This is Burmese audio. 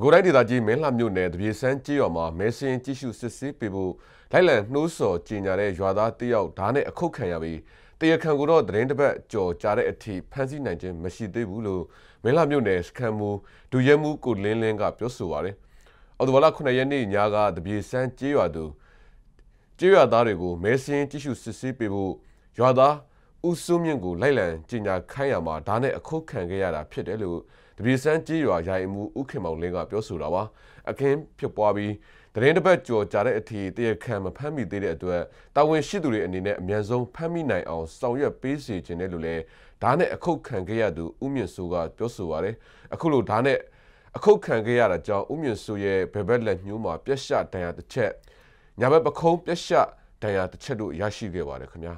ပဲခူတိုင်းဒေသကြီးမင်းလှမြို့နယ်တပြေဆန်းကျေးရွာမှာမဲစင်းကြိရှုစစ်ဆေးပေးဖို့လိုက်လံနှိုးဆော်ကြေညာတဲ့ရွာသားတယောက်ဓာတ်နဲ့အခုတ်ခံရပြီးတရားခံကိုတော့တရင်တစ်ပတ်ကြော်ကြားတဲ့အထိဖမ်းဆီးနိုင်ခြင်းမရှိသေးဘူးလို့မင်းလှမြို့နယ်စခန်းမူဒူရဲမူကိုလင်းလင်းကပြောဆိုပါတယ်။အော်တိုဘာလ9ရက်နေ့ညကတပြေဆန်းကျေးရွာသူကျေးရွာသားတွေကိုမဲစင်းကြိရှုစစ်ဆေးပေးဖို့ရွာသားဦးစုမြင့်ကိုလိုက်လံကြီးညာခိုင်းရမှာဒါနဲ့အခုခံခဲ့ရတာဖြစ်တယ်လို့တပြည်စန်းကြေးရွာရိုင်မှုဥခင်မောင်လင်းကပြောဆိုတာပါအခင်းဖြစ်ပွားပြီးတရင်တစ်ပတ်ကြော်ကြာတဲ့အထိတရားခံမဖမ်းမိသေးတဲ့အတွက်တာဝန်ရှိသူတွေအနေနဲ့အမြန်ဆုံးဖမ်းမိနိုင်အောင်ဆောင်ရွက်ပေးစီခြင်းတယ်လို့လည်းဒါနဲ့အခုခံခဲ့ရသူဦးမြင့်စိုးကပြောဆိုပါတယ်အခုလိုဒါနဲ့အခုခံခဲ့ရတာကြောင့်ဦးမြင့်စိုးရဲ့ဘယ်ဘက်လက်ညှိုးမှာပြက်ရှဒဏ်ရာတစ်ချက်ညာဘက်ပခုံးပြက်ရှဒဏ်ရာတစ်ချက်တို့ရရှိခဲ့ပါတယ်ခင်ဗျာ